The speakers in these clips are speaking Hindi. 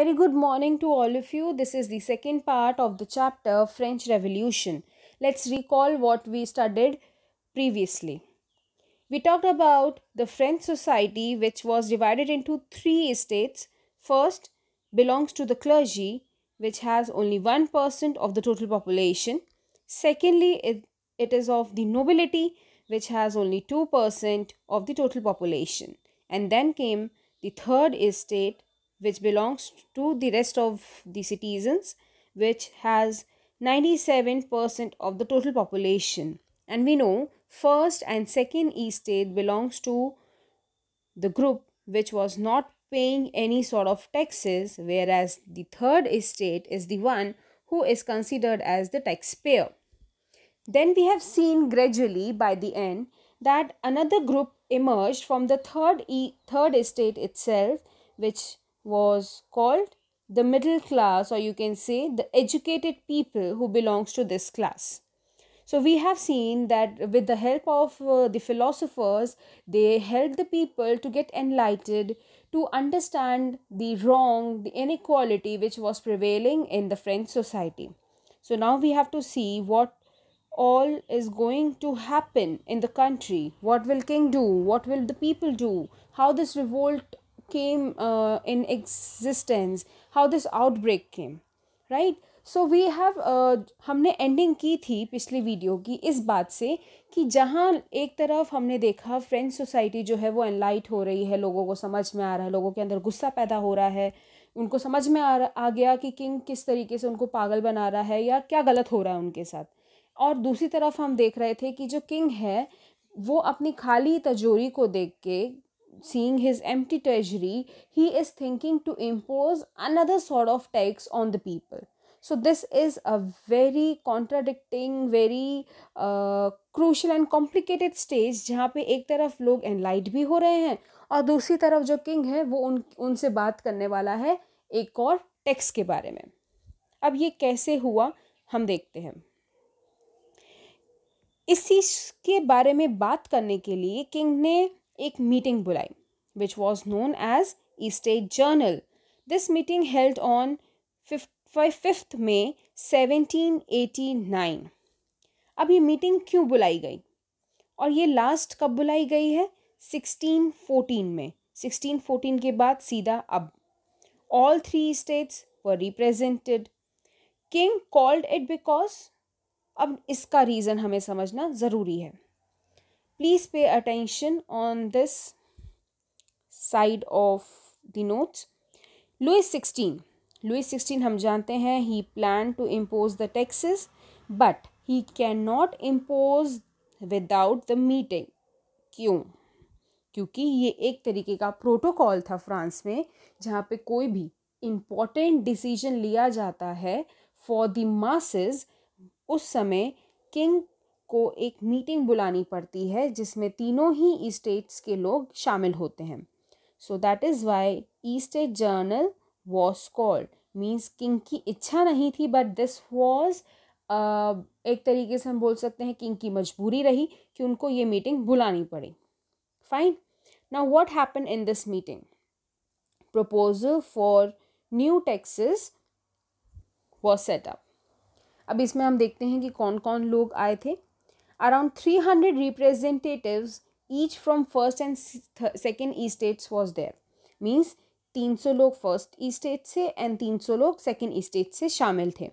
Very good morning to all of you. This is the second part of the chapter French Revolution. Let's recall what we studied previously. We talked about the French society which was divided into three estates. First belongs to the clergy which has only 1% of the total population. Secondly, it, it is of the nobility which has only 2% of the total population. And then came the third estate which belongs to the rest of the citizens, which has 97% of the total population. And we know first and second estate belongs to the group which was not paying any sort of taxes, whereas the third estate is the one who is considered as the taxpayer. Then we have seen gradually by the end that another group emerged from the third, e- third estate itself, which was called the middle class or you can say the educated people who belongs to this class so we have seen that with the help of uh, the philosophers they helped the people to get enlightened to understand the wrong the inequality which was prevailing in the french society so now we have to see what all is going to happen in the country what will king do what will the people do how this revolt came uh, in existence how this outbreak came right so we have हमने एंडिंग की थी पिछली वीडियो की इस बात से कि जहाँ एक तरफ हमने देखा फ्रेंच सोसाइटी जो है वो एनलाइट हो रही है लोगों को समझ में आ रहा है लोगों के अंदर गुस्सा पैदा हो रहा है उनको समझ में आ आ गया कि किंग किस तरीके से उनको पागल बना रहा है या क्या गलत हो रहा है उनके साथ और दूसरी तरफ हम देख रहे थे कि जो किंग है वो अपनी खाली तजोरी को देख के seeing his empty treasury, he is thinking to impose another sort of tax on the people. So, this is a very contradicting, very crucial and complicated stage जहाँ पे एक तरफ लोग एनलाइट भी हो रहे हैं और दूसरी तरफ जो किंग है वो उन उनसे बात करने वाला है एक और टैक्स के बारे में अब ये कैसे हुआ हम देखते हैं इस चीज़ के बारे में बात करने के लिए किंग ने एक मीटिंग बुलाई which was known as Estate Journal. This meeting held on 5th May 1789. अब ये मीटिंग क्यों बुलाई गई और ये लास्ट कब बुलाई गई है 1614 में 1614 के बाद सीधा अब all three states were represented king called it because अब इसका रीज़न हमें समझना ज़रूरी है please pay attention on this side of the note Louis sixteen Louis sixteen हम जानते हैं he plan to impose the taxes but he can not impose without the meeting क्यों क्योंकि ये एक तरीके का प्रोटोकॉल था फ्रांस में जहाँ पे कोई भी इम्पॉर्टेंट डिसीजन लिया जाता है फॉर द मासेस उस समय किंग को एक मीटिंग बुलानी पड़ती है जिसमें तीनों ही स्टेट्स के लोग शामिल होते हैं so that is why estate general was called means king की इच्छा नहीं थी बट दिस वॉज एक तरीके से हम बोल सकते हैं किंग की मजबूरी रही कि उनको ये मीटिंग बुलानी पड़ी fine now what happen in this meeting proposal for new taxes was set up अब इसमें हम देखते हैं कि कौन कौन लोग आए थे around three hundred representatives each from first and second estates was there means तीन सौ लोग फर्स्ट ई स्टेट से एंड तीन सौ लोग सेकेंड ई स्टेट से शामिल थे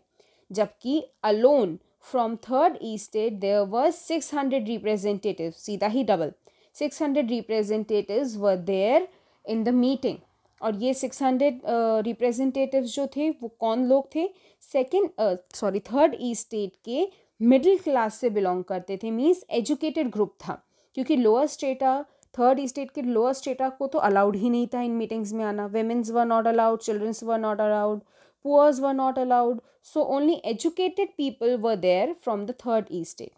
जबकि alone from third estate there were six hundred representative सीधा ही double six hundred representative were there in the meeting और ये सिक्स हंड्रेड रिप्रेजेंटेटिव जो थे वो कौन लोग थे second sorry third estate के मिडिल क्लास से बिलोंग करते थे मीन्स एजुकेटेड ग्रुप था क्योंकि lower strata third state estate lower strata को तो अलाउड ही नहीं था इन मीटिंग्स में आना womens were not allowed childrens were not allowed poors were not allowed so only educated people were there from the third state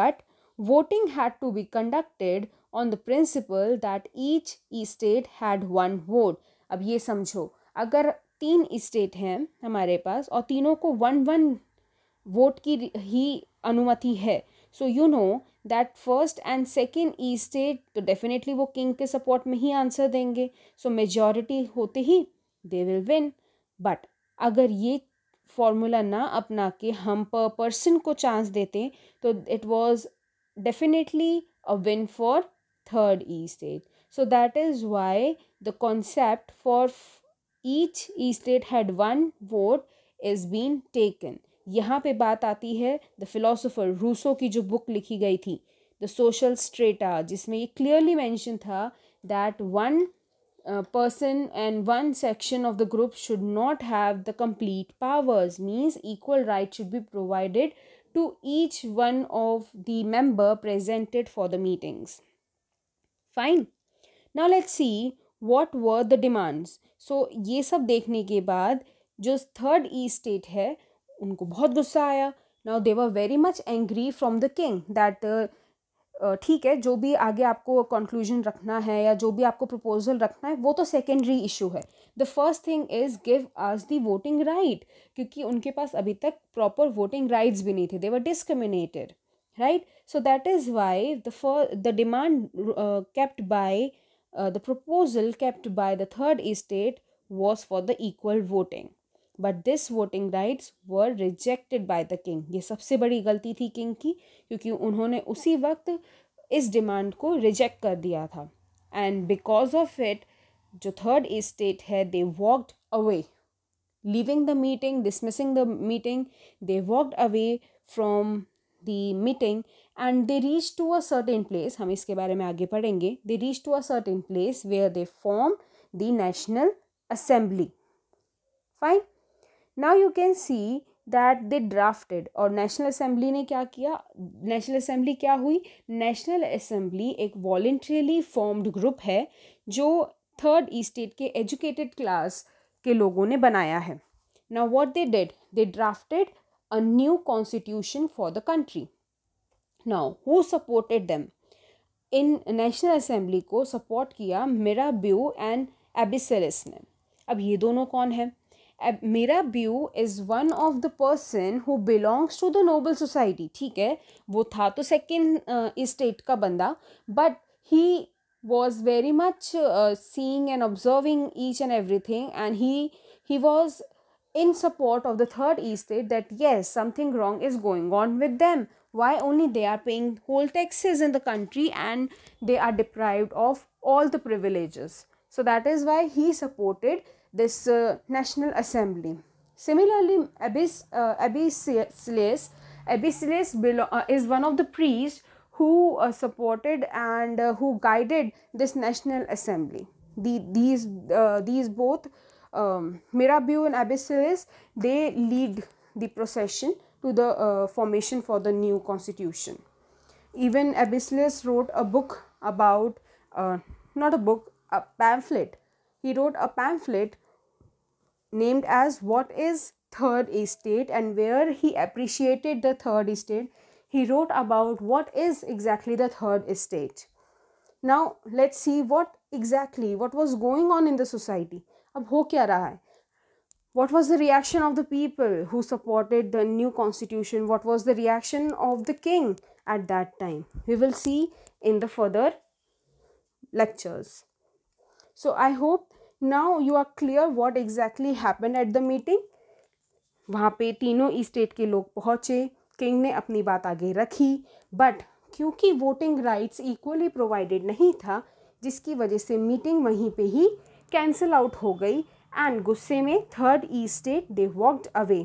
but voting had to be conducted on the principle that each state had one vote अब ये समझो अगर तीन स्टेट हैं हमारे पास और तीनों को वन वन वोट की ही अनुमति है so you know that first and second estate तो डेफिनेटली वो किंग के सपोर्ट में ही आंसर देंगे सो so, मेजॉरिटी होते ही दे विल विन बट अगर ये फॉर्मूला ना अपना के हम पर पर्सन को चांस देते तो it was definitely a win for third estate so that is why the concept for each estate had one vote is been taken यहाँ पे बात आती है द फिलोसोफर रूसो की जो बुक लिखी गई थी द सोशल स्ट्रेटा जिसमें ये क्लियरली मैंशन था that one person and one section of the group should not have the complete powers means equal right should be provided to each one of the member presented for the meetings fine ना let see what were the demands so ये सब देखने के बाद जो थर्ड ई स्टेट है उनको बहुत गुस्सा आया now they were very much angry from the king that ठीक है जो भी आगे आपको कंक्लूजन रखना है या जो भी आपको प्रपोजल रखना है वो तो सेकेंडरी इशू है the first thing is give us the voting right क्योंकि उनके पास अभी तक प्रॉपर वोटिंग राइट्स भी नहीं थे they were discriminated right so that is why the for the demand kept by the proposal kept by the third estate was for the equal voting but this voting rights were rejected by the king ये सबसे बड़ी गलती थी किंग की क्योंकि उन्होंने उसी वक्त इस डिमांड को रिजेक्ट कर दिया था एंड बिकॉज ऑफ इट जो थर्ड स्टेट है they walked away living the meeting dismissing the meeting they walked away from the meeting and they reach to a certain place हम इसके बारे में आगे पढ़ेंगे they reach to a certain place where they form the national assembly fine now you can see that they drafted और नेशनल असेंबली ने क्या किया नेशनल असेंबली क्या हुई नेशनल असेंबली एक वॉल्ट्रियली फॉर्म्ड ग्रुप है जो थर्ड स्टेट के एजुकेटेड क्लास के लोगों ने बनाया है now what they did they drafted a new constitution for the country now who supported them in national assembly को सपोर्ट किया मेरा ब्यू एंड एबिसरस ने अब ये दोनों कौन है Mirabeau is one of the person who belongs to the noble society ठीक है वो था तो सेकेंड स्टेट uh, का बंदा was very much uh, seeing and observing each and everything and he he was in support of the third estate that yes something wrong is going on with them why only they are paying whole taxes in the country and they are deprived of all the privileges so that is why he supported this uh, National Assembly. Similarly, Abbas, uh, Abbasiles, belo- uh, is one of the priests who uh, supported and uh, who guided this National Assembly. The, these, uh, these both, um, Mirabeau and Abbasiles, they lead the procession to the uh, formation for the new constitution. Even Abbasiles wrote a book about, not a book, a pamphlet. He wrote a pamphlet named as What is Third Estate and where he appreciated the Third Estate. He wrote about what is exactly the Third Estate. Now let's see what exactly what was going on in the society. अब हो क्या what was the reaction of the people who supported the new constitution what was the reaction of the king at that time we will see in the further lectures so i hope now you are clear what exactly happen at the meeting वहाँ पे तीनों स्टेट के लोग पहुँचे किंग ने अपनी बात आगे रखी बट क्योंकि वोटिंग राइट्स इक्वली प्रोवाइडेड नहीं था जिसकी वजह से मीटिंग वहीं पे ही कैंसिल आउट हो गई एंड गुस्से में third estate they walked away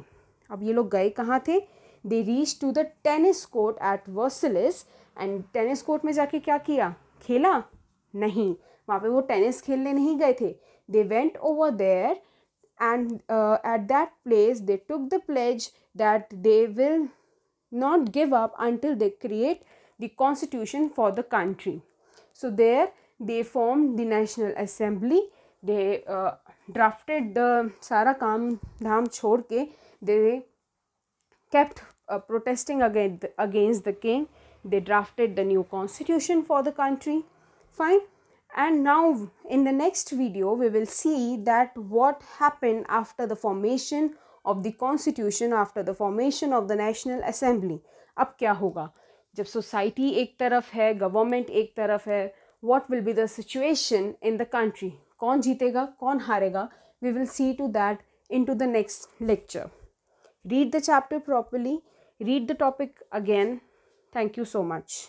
अब ये लोग गए कहाँ थे they reach to the tennis court at Versailles and tennis court में जाके क्या किया खेला नहीं वहाँ पे वो टेनिस खेलने नहीं गए थे they went over there and at that place they took the pledge that they will not give up until they create the constitution for the country so there they form the national assembly they drafted the सारा काम धाम छोड़ के they kept protesting against the king they drafted the new constitution for the country fine and now in the next video we will see that what happened after the formation of the constitution after the formation of the national assembly अब क्या होगा जब सोसाइटी एक तरफ है गवर्नमेंट एक तरफ है what will be the situation in the country कौन जीतेगा कौन हारेगा we will see to that into the next lecture read the chapter properly read the topic again thank you so much